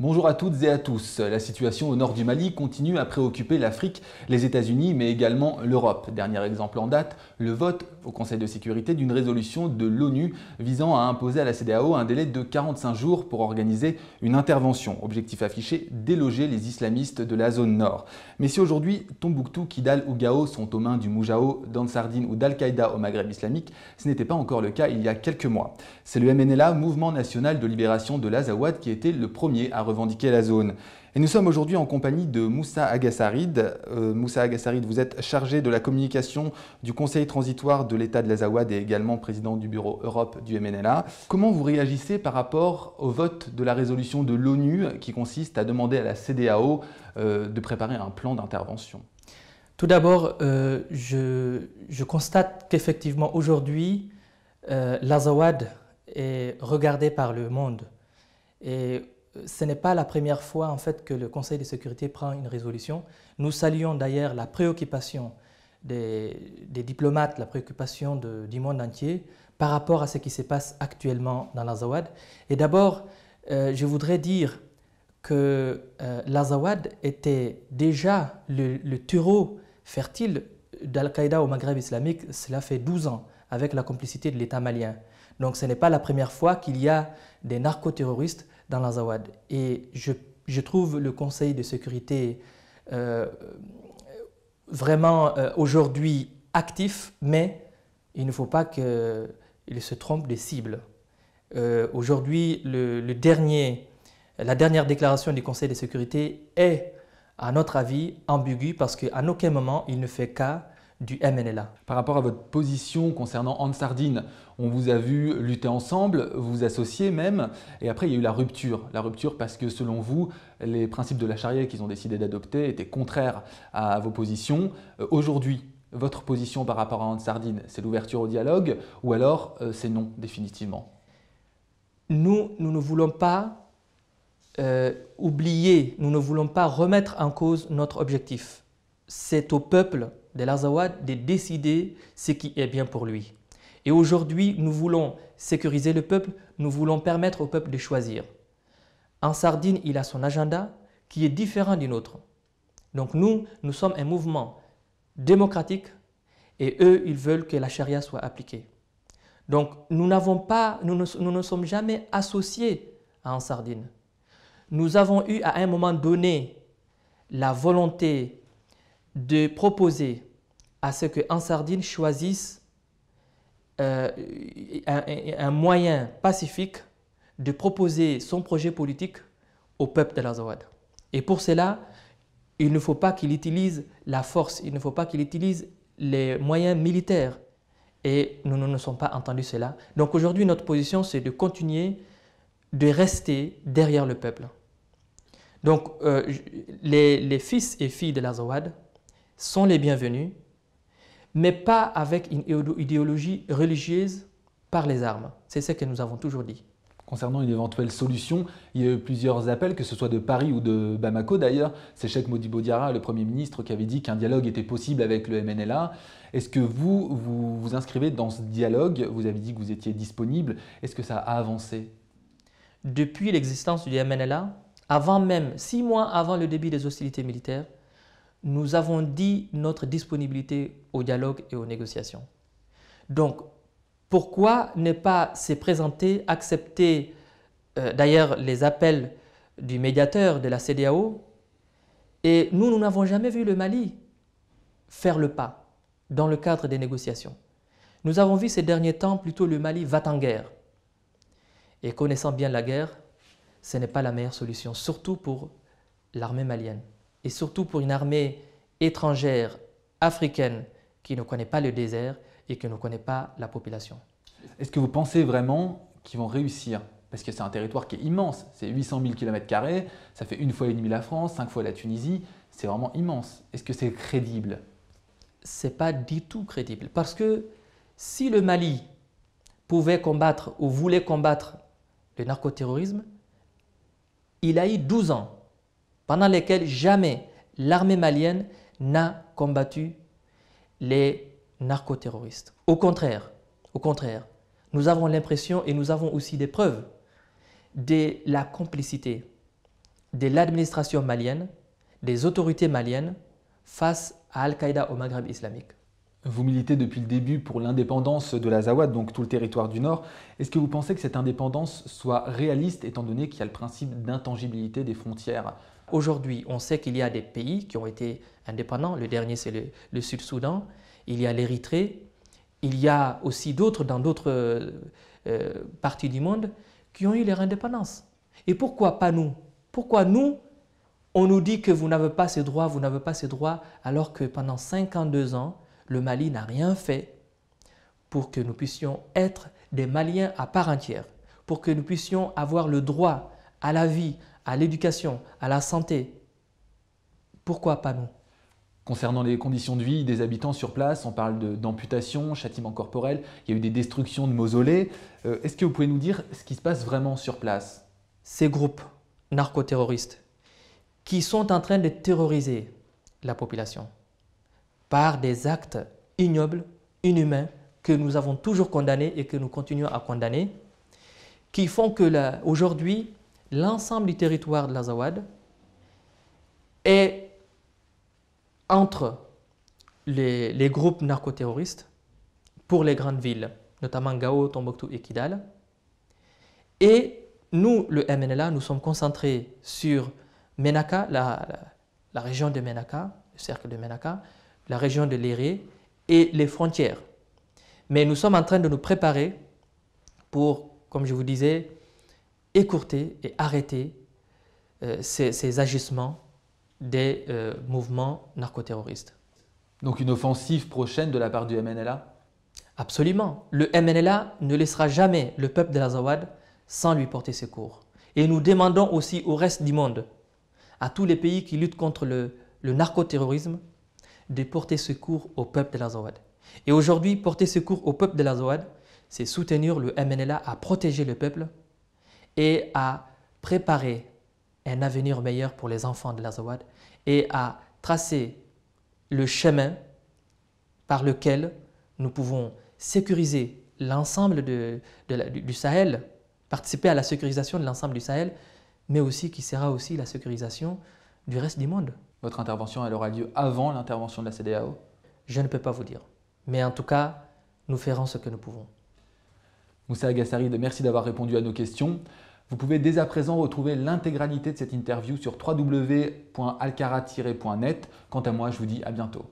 Bonjour à toutes et à tous. La situation au nord du Mali continue à préoccuper l'Afrique, les États-Unis, mais également l'Europe. Dernier exemple en date, le vote au Conseil de sécurité d'une résolution de l'ONU visant à imposer à la CDAO un délai de 45 jours pour organiser une intervention. Objectif affiché, déloger les islamistes de la zone nord. Mais si aujourd'hui Tombouctou, Kidal ou Gao sont aux mains du Moujao, d'Ansardine ou d'Al-Qaïda au Maghreb islamique, ce n'était pas encore le cas il y a quelques mois. C'est le MNLA, Mouvement National de Libération de l'Azawad, qui était le premier à revendiquer la zone. Et nous sommes aujourd'hui en compagnie de Moussa Agassarid. Euh, Moussa Agassarid, vous êtes chargé de la communication du Conseil transitoire de l'État de l'Azawad et également président du bureau Europe du MNLA. Comment vous réagissez par rapport au vote de la résolution de l'ONU qui consiste à demander à la CDAO euh, de préparer un plan d'intervention Tout d'abord, euh, je, je, constate qu'effectivement aujourd'hui, l'Azawad est regardé par le monde. Et euh, ce n'est pas la première fois en fait que le Conseil de sécurité prend une résolution. Nous saluons d'ailleurs la préoccupation des, diplomates, la préoccupation du monde entier par rapport à ce qui se passe actuellement dans l'Azawad. Et d'abord, euh, je voudrais dire que euh, l'Azawad était déjà le, le terreau fertile d'Al-Qaïda au Maghreb islamique, cela fait 12 ans, avec la complicité de l'État malien. Donc ce n'est pas la première fois qu'il y a des narcoterroristes dans la Zawad. Et je, je trouve le Conseil de sécurité euh, vraiment euh, aujourd'hui actif, mais il ne faut pas qu'il se trompe des cibles. Euh, aujourd'hui, le, dernier, la dernière déclaration du Conseil de sécurité est, à notre avis, ambiguë parce qu'à aucun moment il ne fait cas du MNLA. Par rapport à votre position concernant Sardine, on vous a vu lutter ensemble, vous associer même, et après il y a eu la rupture. La rupture parce que selon vous, les principes de la charia qu'ils ont décidé d'adopter étaient contraires à vos positions. Euh, aujourd'hui, votre position par rapport à Sardine, c'est l'ouverture au dialogue, ou alors euh, c'est non définitivement Nous, nous ne voulons pas euh, oublier, nous ne voulons pas remettre en cause notre objectif c'est au peuple de l'Azawad de décider ce qui est bien pour lui. Et aujourd'hui, nous voulons sécuriser le peuple, nous voulons permettre au peuple de choisir. En Sardine, il a son agenda qui est différent du nôtre. Donc nous, nous sommes un mouvement démocratique et eux, ils veulent que la charia soit appliquée. Donc nous n'avons pas, nous ne, sommes jamais associés à En Sardine. Nous avons eu à un moment donné la volonté de proposer à ce que Ansardine choisisse euh, un, moyen pacifique de proposer son projet politique au peuple de l'Azawad. Et pour cela, il ne faut pas qu'il utilise la force, il ne faut pas qu'il utilise les moyens militaires. Et nous ne nous, sommes pas entendus cela. Donc aujourd'hui, notre position, c'est de continuer de rester derrière le peuple. Donc, euh, les, les, fils et filles de l'Azawad sont les bienvenus, mais pas avec une idéologie religieuse par les armes. C'est ce que nous avons toujours dit. Concernant une éventuelle solution, il y a eu plusieurs appels, que ce soit de Paris ou de Bamako d'ailleurs. C'est Cheikh Modibo le Premier ministre, qui avait dit qu'un dialogue était possible avec le MNLA. Est-ce que vous, vous vous inscrivez dans ce dialogue Vous avez dit que vous étiez disponible. Est-ce que ça a avancé Depuis l'existence du MNLA, avant même, six mois avant le début des hostilités militaires, nous avons dit notre disponibilité au dialogue et aux négociations. Donc, pourquoi ne pas se présenter, accepter euh, d'ailleurs les appels du médiateur de la CDAO Et nous, nous n'avons jamais vu le Mali faire le pas dans le cadre des négociations. Nous avons vu ces derniers temps plutôt le Mali va en guerre. Et connaissant bien la guerre, ce n'est pas la meilleure solution, surtout pour l'armée malienne et surtout pour une armée étrangère, africaine, qui ne connaît pas le désert et qui ne connaît pas la population. Est-ce que vous pensez vraiment qu'ils vont réussir Parce que c'est un territoire qui est immense, c'est 800 000 km, ça fait une fois et demie la France, cinq fois la Tunisie, c'est vraiment immense. Est-ce que c'est crédible C'est pas du tout crédible, parce que si le Mali pouvait combattre ou voulait combattre le narcoterrorisme, il a eu 12 ans pendant lesquels jamais l'armée malienne n'a combattu les narcoterroristes. Au contraire, au contraire, nous avons l'impression et nous avons aussi des preuves de la complicité de l'administration malienne, des autorités maliennes face à Al-Qaïda au Maghreb islamique. Vous militez depuis le début pour l'indépendance de la Zawad, donc tout le territoire du Nord. Est-ce que vous pensez que cette indépendance soit réaliste étant donné qu'il y a le principe d'intangibilité des frontières Aujourd'hui, on sait qu'il y a des pays qui ont été indépendants. Le dernier, c'est le, Sud-Soudan. Il y a l'Érythrée. Il y a aussi d'autres dans d'autres euh, parties du monde qui ont eu leur indépendance. Et pourquoi pas nous Pourquoi nous, on nous dit que vous n'avez pas ces droits, vous n'avez pas ces droits, alors que pendant 52 ans, le Mali n'a rien fait pour que nous puissions être des Maliens à part entière, pour que nous puissions avoir le droit à la vie, à l'éducation, à la santé. Pourquoi pas nous Concernant les conditions de vie des habitants sur place, on parle d'amputation, châtiments corporels, il y a eu des destructions de mausolées. Euh, est-ce que vous pouvez nous dire ce qui se passe vraiment sur place Ces groupes narcoterroristes qui sont en train de terroriser la population par des actes ignobles, inhumains, que nous avons toujours condamnés et que nous continuons à condamner, qui font que aujourd'hui, l'ensemble du territoire de l'Azawad est entre les, groupes narcoterroristes pour les grandes villes, notamment Gao, Tombouctou et Kidal. Et nous, le MNLA, nous sommes concentrés sur Menaka, la, la région de Menaka, le cercle de Menaka, la région de Léré et les frontières. Mais nous sommes en train de nous préparer pour, comme je vous disais, écourter et arrêter euh, ces, agissements des euh, mouvements narcoterroristes. Donc une offensive prochaine de la part du MNLA Absolument. Le MNLA ne laissera jamais le peuple de la Zawad sans lui porter secours. Et nous demandons aussi au reste du monde, à tous les pays qui luttent contre le, narcoterrorisme, de porter secours au peuple de l'Azawad. Et aujourd'hui, porter secours au peuple de la Zawad, c'est soutenir le MNLA à protéger le peuple et à préparer un avenir meilleur pour les enfants de l'Azawad et à tracer le chemin par lequel nous pouvons sécuriser l'ensemble du Sahel, participer à la sécurisation de l'ensemble du Sahel, mais aussi qui sera aussi la sécurisation du reste du monde. Votre intervention, elle aura lieu avant l'intervention de la CDAO Je ne peux pas vous dire. Mais en tout cas, nous ferons ce que nous pouvons. Moussa Agassari, merci d'avoir répondu à nos questions. Vous pouvez dès à présent retrouver l'intégralité de cette interview sur www.alcara-net. Quant à moi, je vous dis à bientôt.